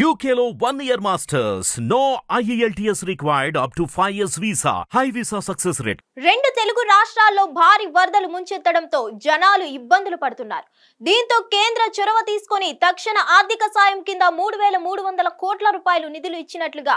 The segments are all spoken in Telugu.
యూకేలో one year masters no IELTS required up to five years visa high visa success rate రెండు తెలుగు రాష్ట్రాల్లో భారీ వరదలు ముంచెత్తడంతో జనాలు ఇబ్బందులు పడుతున్నారు దీంతో కేంద్ర చొరవ తీసుకుని తక్షణ ఆర్థిక సాయం కింద మూడు వేల మూడు వందల కోట్ల రూపాయలు నిధులు ఇచ్చినట్లుగా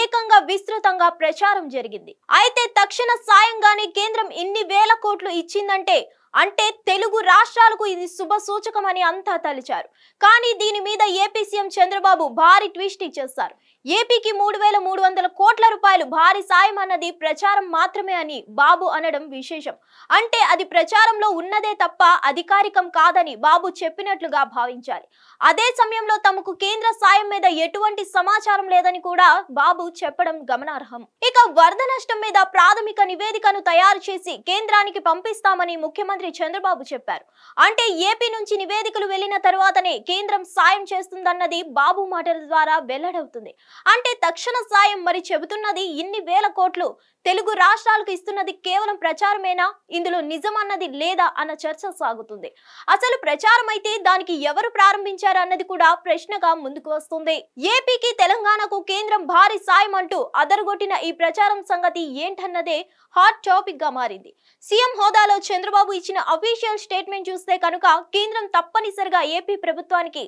ఏకంగా విస్తృతంగా ప్రచారం జరిగింది అయితే తక్షణ సాయంగానే కేంద్రం ఇన్ని వేల కోట్లు ఇచ్చిందంటే అంటే తెలుగు రాష్ట్రాలకు ఇది శుభ సూచకమని అంతా తలిచారు కానీ దీని మీద ఏపీ సీఎం చంద్రబాబు భారీ ట్విస్ట్ ఇచ్చేస్తారు ఏపీకి మూడు వేల మూడు వందల కోట్ల రూపాయలు భారీ సాయం అన్నది ప్రచారం మాత్రమే అని బాబు అనడం విశేషం అంటే అది ప్రచారంలో ఉన్నదే తప్ప అధికారికం కాదని బాబు చెప్పినట్లుగా భావించాలి అదే సమయంలో తమకు కేంద్ర సాయం మీద ఎటువంటి సమాచారం లేదని కూడా బాబు చెప్పడం గమనార్హం ఇక వరద నష్టం మీద ప్రాథమిక నివేదికను తయారు చేసి కేంద్రానికి పంపిస్తామని ముఖ్యమంత్రి చంద్రబాబు చెప్పారు అంటే ఏపీ నుంచి నివేదికలు వెళ్లిన తర్వాతనే కేంద్రం సాయం చేస్తుందన్నది బాబు మాటల ద్వారా వెల్లడవుతుంది అంటే తక్షణ సాయం మరి చెబుతున్నది ఇన్ని వేల కోట్లు తెలుగు రాష్ట్రాలకు ఇస్తున్నది కేవలం ప్రచారమేనా ఇందులో నిజమన్నది లేదా అన్న చర్చ సాగుతుంది అసలు ప్రచారం అయితే దానికి ఎవరు ప్రారంభించారు అన్నది కూడా ప్రశ్నగా ముందుకు వస్తుంది ఏపీకి తెలంగాణకు కేంద్రం భారీ సాయం అంటూ అదరగొట్టిన ఈ ప్రచారం సంగతి ఏంటన్నదే హాట్ టాపిక్ గా మారింది సీఎం హోదాలో చంద్రబాబు ఇచ్చిన అఫీషియల్ స్టేట్మెంట్ చూస్తే కనుక కేంద్రం తప్పనిసరిగా ఏపీ ప్రభుత్వానికి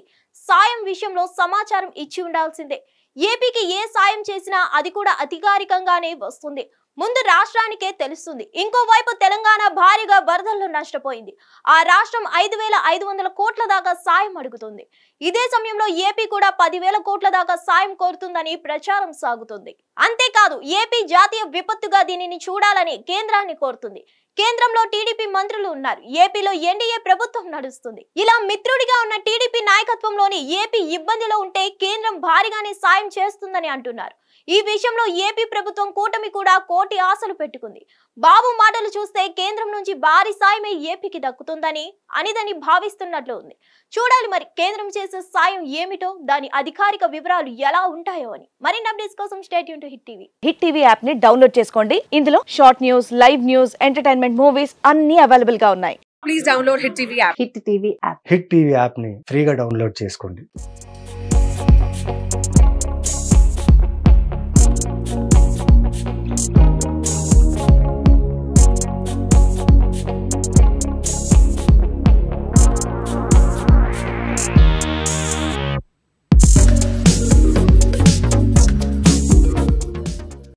సాయం విషయంలో సమాచారం ఇచ్చి ఉండాల్సిందే ఏపీకి ఏ సాయం చేసినా అది కూడా అధికారికంగానే వస్తుంది ముందు రాష్ట్రానికే తెలుస్తుంది ఇంకోవైపు తెలంగాణ భారీగా వరదల్లో నష్టపోయింది ఆ రాష్ట్రం ఐదు వేల ఐదు వందల కోట్ల దాకా సాయం అడుగుతుంది ఇదే సమయంలో ఏపీ కూడా పదివేల కోట్ల దాకా సాయం కోరుతుందని ప్రచారం సాగుతుంది అంతేకాదు ఏపీ జాతీయ విపత్తుగా దీనిని చూడాలని కేంద్రాన్ని కోరుతుంది కేంద్రంలో టీడీపీ మంత్రులు ఉన్నారు ఏపీలో ఎన్డీఏ ప్రభుత్వం నడుస్తుంది ఇలా మిత్రుడిగా ఉన్న టీడీపీ నాయకత్వంలోని ఏపీ ఇబ్బందిలో ఉంటే కేంద్రం భారీగానే సాయం చేస్తుందని అంటున్నారు ఈ విషయంలో ఏపీ ప్రభుత్వం కూటమి కూడా కోటి ఆశలు పెట్టుకుంది బాబు మాటలు చూస్తే కేంద్రం నుంచి భారీ సాయమే ఏపీకి దక్కుతుందని అనిదని భావిస్తున్నట్లు ఉంది చూడాలి మరి కేంద్రం చేసే సాయం ఏమిటో దాని అధికారిక వివరాలు ఎలా ఉంటాయో అని మరిన్ని అప్డేట్స్ కోసం state to hit TV hit TV app ని డౌన్లోడ్ చేసుకోండి ఇందులో short news live news entertainment entertainment movies అన్ని అవైలబుల్ గా ఉన్నాయి please download hit TV app hit TV app hit TV app ని ఫ్రీగా డౌన్లోడ్ చేసుకోండి